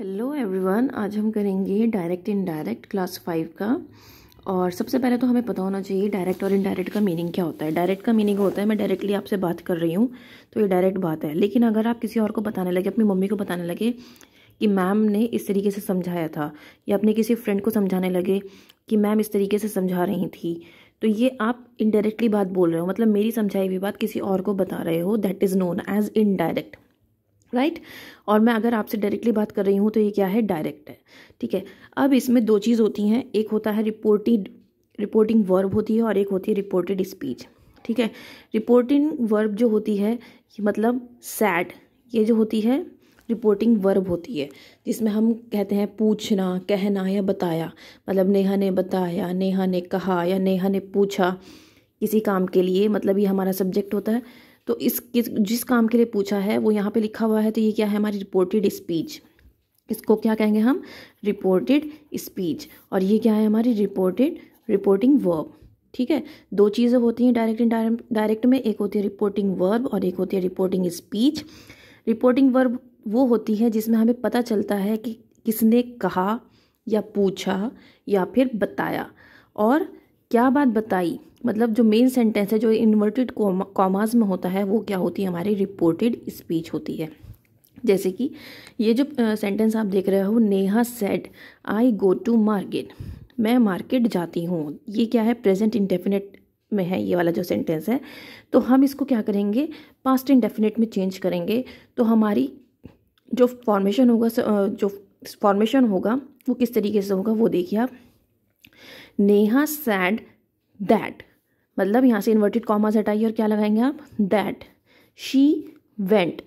Hello everyone आज हम करेंगे डायरेक्ट इनडायरेक्ट क्लास फाइव का और सबसे पहले तो हमें पता होना चाहिए डायरेक्ट और इनडायरेक्ट का मीनिंग क्या होता है डायरेक्ट का मीनिंग होता है मैं डायरेक्टली आपसे बात कर रही हूँ तो ये डायरेक्ट बात है लेकिन अगर आप किसी और को बताने लगे अपनी मम्मी को बताने लगे कि मैम ने इस तरीके से समझाया था या अपने किसी फ्रेंड को समझाने लगे कि मैम इस तरीके से समझा रही थी तो ये आप इनडायरेक्टली बात बोल रहे हो मतलब मेरी समझाई हुई बात किसी और को बता रहे हो that is known as indirect right right? और मैं अगर आपसे डायरेक्टली बात कर रही हूँ तो ये क्या है डायरेक्ट है ठीक है अब इसमें दो चीज़ होती हैं एक होता है रिपोर्टिड रिपोर्टिंग वर्ब होती है और एक होती है रिपोर्टेड स्पीच ठीक है रिपोर्टिंग वर्ब जो होती है मतलब सैड ये जो होती है रिपोर्टिंग वर्ब होती है जिसमें हम कहते हैं पूछना कहना या बताया मतलब नेहा ने बताया नेहा ने कहा या नेहा ने पूछा किसी काम के लिए मतलब ये हमारा सब्जेक्ट होता है तो इस किस जिस काम के लिए पूछा है वो यहाँ पे लिखा हुआ है तो ये क्या है हमारी रिपोर्टेड स्पीच इसको क्या कहेंगे हम रिपोर्टेड स्पीच और ये क्या है हमारी रिपोर्टेड रिपोर्टिंग वर्ब ठीक है दो चीज़ें होती हैं डायरेक्ट इन डायरेक्ट में एक होती है रिपोर्टिंग वर्ब और एक होती है रिपोर्टिंग स्पीच रिपोर्टिंग वर्ब वो होती है जिसमें हमें पता चलता है कि किसने कहा या पूछा या फिर बताया और क्या बात बताई मतलब जो मेन सेंटेंस है जो इन्वर्टेड कॉमास में होता है वो क्या होती है हमारी रिपोर्टेड स्पीच होती है जैसे कि ये जो सेंटेंस आप देख रहे हो Neha said I go to market मैं मार्केट जाती हूँ ये क्या है प्रेजेंट इंडेफिनेट में है ये वाला जो सेंटेंस है तो हम इसको क्या करेंगे पास्ट इंडेफिनेट में चेंज करेंगे तो हमारी जो फॉर्मेशन होगा जो फॉर्मेशन होगा वो किस तरीके से होगा वो देखिए आप नेहा सैड दैट मतलब यहाँ से इन्वर्टेड कॉमर्स हटाइए और क्या लगाएंगे आप दैट शी वेंट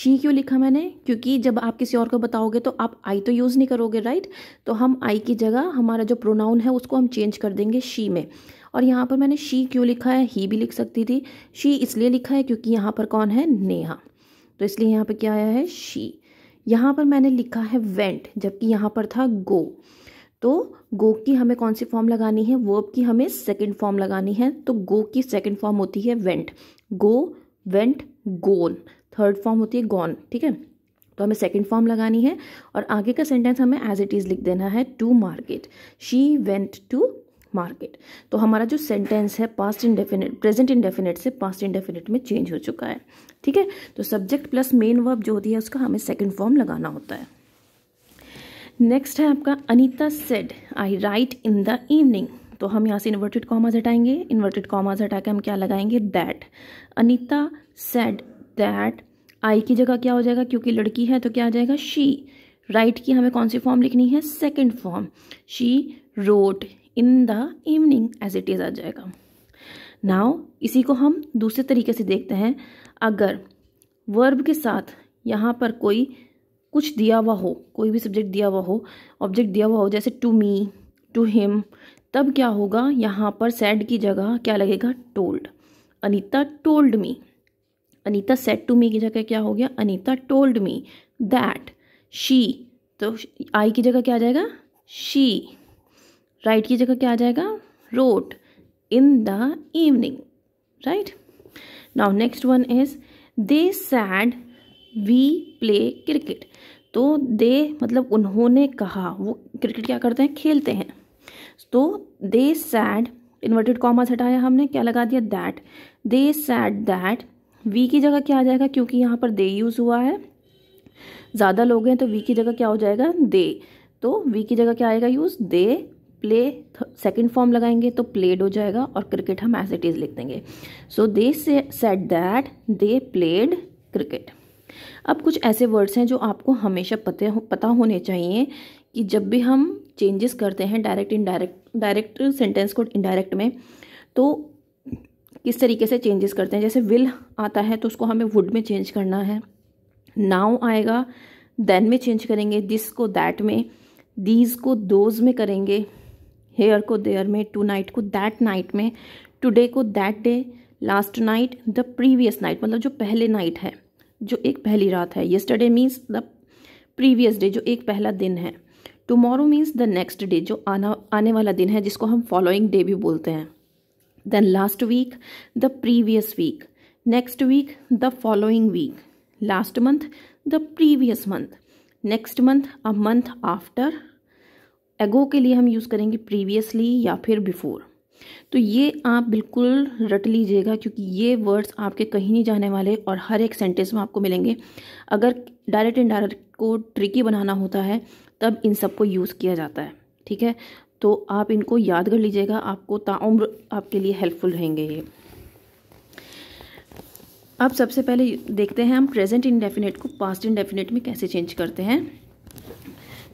शी क्यों लिखा मैंने क्योंकि जब आप किसी और को बताओगे तो आप आई तो यूज़ नहीं करोगे राइट तो हम आई की जगह हमारा जो प्रोनाउन है उसको हम चेंज कर देंगे शी में और यहाँ पर मैंने शी क्यों लिखा है ही भी लिख सकती थी शी इसलिए लिखा है क्योंकि यहाँ पर कौन है नेहा तो इसलिए यहाँ पर क्या आया है शी यहाँ पर मैंने लिखा है वेंट जबकि यहाँ पर था गो तो गो की हमें कौन सी फॉर्म लगानी है वर्ब की हमें सेकंड फॉर्म लगानी है तो गो की सेकंड फॉर्म होती है went go went gone third form होती है गॉन ठीक है तो हमें सेकंड फॉर्म लगानी है और आगे का सेंटेंस हमें एज इट इज़ लिख देना है to market she went to market तो हमारा जो सेंटेंस है पास्ट इंडेफिनेट प्रेजेंट इंडेफिनेट से पास्ट इंडेफिनेट में चेंज हो चुका है ठीक है तो सब्जेक्ट प्लस मेन वर्ब जो होती है उसका हमें सेकेंड फॉर्म लगाना होता है नेक्स्ट है आपका Anita said I write in the evening तो हम यहाँ से इन्वर्टेड कॉमाज हटाएंगे इन्वर्टेड कॉमाज हटा के हम क्या लगाएंगे that Anita said that I की जगह क्या हो जाएगा क्योंकि लड़की है तो क्या आ जाएगा शी राइट की हमें कौन सी फॉर्म लिखनी है second form she wrote in the evening as it is आ जाएगा नाव इसी को हम दूसरे तरीके से देखते हैं अगर वर्ब के साथ यहाँ पर कोई कुछ दिया हुआ हो कोई भी सब्जेक्ट दिया हुआ हो ऑब्जेक्ट दिया हुआ हो जैसे टू मी टू हिम तब क्या होगा यहाँ पर सैड की जगह क्या लगेगा told Anita told me Anita said to me की जगह क्या हो गया Anita told me that she तो आई की जगह क्या आ जाएगा शी राइट की जगह क्या आ जाएगा wrote in the evening right now next one is they said we play cricket तो दे मतलब उन्होंने कहा वो क्रिकेट क्या करते हैं खेलते हैं तो दे सैड इन्वर्टेड कॉमर्स हटाया हमने क्या लगा दिया that they said that we की जगह क्या आ जाएगा क्योंकि यहाँ पर दे यूज़ हुआ है ज़्यादा लोग हैं तो वी की जगह क्या हो जाएगा दे तो वी की जगह क्या आएगा use they play second form लगाएंगे तो प्लेड हो जाएगा और क्रिकेट हम एज इट इज़ लिख देंगे so they said that they played cricket अब कुछ ऐसे वर्ड्स हैं जो आपको हमेशा पते हो, पता होने चाहिए कि जब भी हम चेंजेस करते हैं डायरेक्ट इनडायरेक्ट डायरेक्ट सेंटेंस को इनडायरेक्ट में तो किस तरीके से चेंजेस करते हैं जैसे विल आता है तो उसको हमें वुड में चेंज करना है नाउ आएगा देन में चेंज करेंगे दिस को दैट में दीज को दोज में करेंगे हेयर को देयर में टू नाइट को दैट नाइट में टुडे को that day last night the previous night मतलब जो पहले नाइट है जो एक पहली रात है yesterday means the previous day जो एक पहला दिन है tomorrow means the next day जो आना आने वाला दिन है जिसको हम फॉलोइंग डे भी बोलते हैं then last week the previous week next week the following week last month the previous month next month a month after ago के लिए हम यूज़ करेंगे प्रीवियसली या फिर बिफोर तो ये आप बिल्कुल रट लीजिएगा क्योंकि ये वर्ड्स आपके कहीं नहीं जाने वाले और हर एक सेंटेंस में आपको मिलेंगे अगर डायरेक्ट एंड डायरेक्ट को ट्रिकी बनाना होता है तब इन सब को यूज़ किया जाता है ठीक है तो आप इनको याद कर लीजिएगा आपको ताउम्र आपके लिए हेल्पफुल रहेंगे ये अब सबसे पहले देखते हैं हम प्रेजेंट इनडेफिनेट को पास्ट इनडेफिनेट में कैसे चेंज करते हैं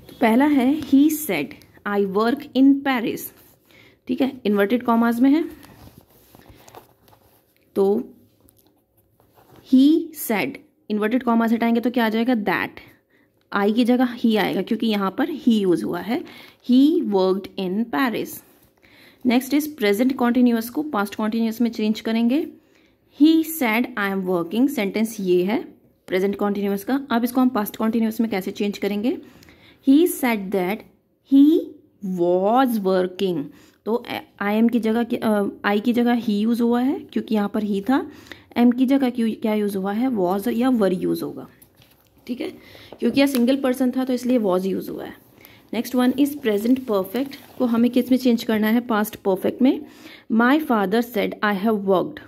तो पहला है he said I work in Paris ठीक है इन्वर्टेड कॉमाज में है तो ही सेड इन्वर्टेड कॉमाज हटाएंगे तो क्या आ जाएगा दैट आई की जगह ही आएगा क्योंकि यहां पर ही यूज हुआ है he worked in Paris next is present continuous को पास्ट कॉन्टिन्यूस में चेंज करेंगे he said I am working sentence ये है प्रेजेंट कॉन्टिन्यूस का अब इसको हम पास्ट कॉन्टिन्यूस में कैसे चेंज करेंगे he said that he was working तो आई एम की जगह आई की जगह ही यूज़ हुआ है क्योंकि यहाँ पर ही था एम की जगह क्यों क्या यूज़ हुआ है वॉज या वर यूज़ होगा ठीक है क्योंकि यह सिंगल पर्सन था तो इसलिए वॉज यूज़ हुआ है next one is present perfect को हमें किस में चेंज करना है पास्ट परफेक्ट में my father said I have worked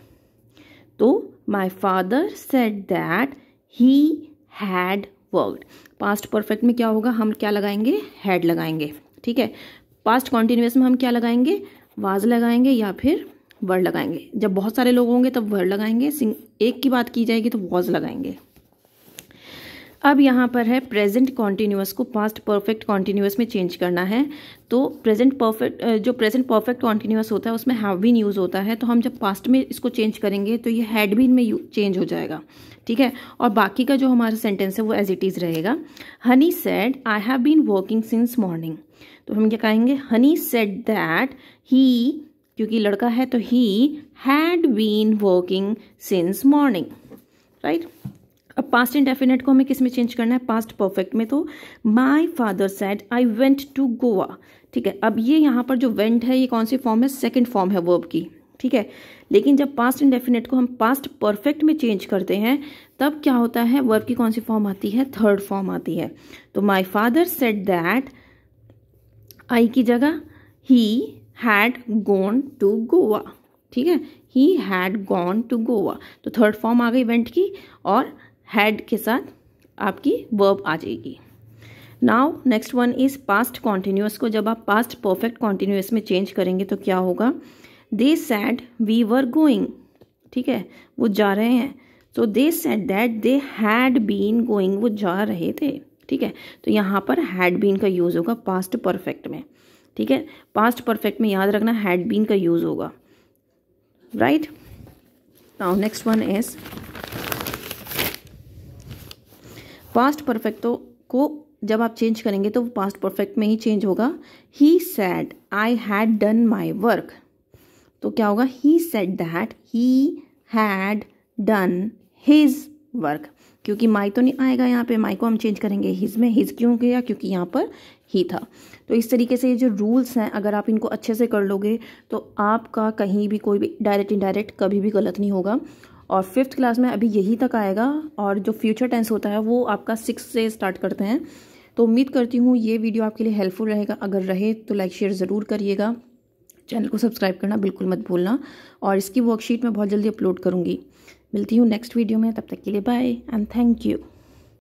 तो my father said that he had worked past perfect में क्या होगा हम क्या लगाएंगे हैड लगाएंगे ठीक है पास्ट कॉन्टिन्यूस में हम क्या लगाएंगे वाज लगाएंगे या फिर वर्ड लगाएंगे जब बहुत सारे लोग होंगे तब वर्ड लगाएंगे सिंग एक की बात की जाएगी तो वॉज लगाएंगे अब यहाँ पर है प्रेजेंट कॉन्टीन्यूस को पास्ट परफेक्ट कॉन्टीन्यूस में चेंज करना है तो प्रेजेंट परफेक्ट जो प्रेजेंट परफेक्ट कॉन्टीन्यूस होता है उसमें हैव बीन यूज़ होता है तो हम जब पास्ट में इसको चेंज करेंगे तो ये हैड बीन में चेंज हो जाएगा ठीक है और बाकी का जो हमारा सेंटेंस है वो एज इट इज़ रहेगा Honey said I have been working since morning तो हम क्या कहेंगे हनी सेड दैट ही क्योंकि लड़का है तो he had been working since morning right अब पास्ट इंडेफिनेट को हमें किस में चेंज करना है पास्ट परफेक्ट में तो my father said I went to Goa ठीक है अब ये यहाँ पर जो वेंट है ये कौन सी फॉर्म है सेकंड फॉर्म है वर्ब की ठीक है लेकिन जब पास्ट इंडेफिनेट को हम पास्ट परफेक्ट में चेंज करते हैं तब क्या होता है वर्ब की कौन सी फॉर्म आती है थर्ड फॉर्म आती है तो my father said that I की जगह he had gone to Goa ठीक है he had gone to Goa तो थर्ड फॉर्म आ गई इवेंट की और हैड के साथ आपकी वर्ब आ जाएगी now next one is past continuous को जब आप पास्ट परफेक्ट कॉन्टिन्यूस में चेंज करेंगे तो क्या होगा they said we were going ठीक है वो जा रहे हैं so they said that they had been going वो जा रहे थे ठीक है तो यहाँ पर हैड बीन का यूज़ होगा पास्ट परफेक्ट में ठीक है पास्ट परफेक्ट में याद रखना हैड बीन का यूज़ होगा right now next one is past perfect तो को जब आप चेंज करेंगे तो पास्ट परफेक्ट में ही चेंज होगा he said I had done my work तो क्या होगा he said that he had done his work क्योंकि माई तो नहीं आएगा यहाँ पे माई को हम चेंज करेंगे हिज में हिज क्यों गया क्योंकि यहाँ पर ही था तो इस तरीके से ये जो रूल्स हैं अगर आप इनको अच्छे से कर लोगे तो आपका कहीं भी कोई भी डायरेक्ट इनडायरेक्ट कभी भी गलत नहीं होगा और फिफ्थ क्लास में अभी यही तक आएगा और जो फ्यूचर टेंस होता है वो आपका सिक्स से स्टार्ट करते हैं तो उम्मीद करती हूँ ये वीडियो आपके लिए हेल्पफुल रहेगा अगर रहे तो लाइक शेयर ज़रूर करिएगा चैनल को सब्सक्राइब करना बिल्कुल मत भूलना और इसकी वर्कशीट मैं बहुत जल्दी अपलोड करूँगी मिलती हूँ नेक्स्ट वीडियो में तब तक के लिए बाय एंड थैंक यू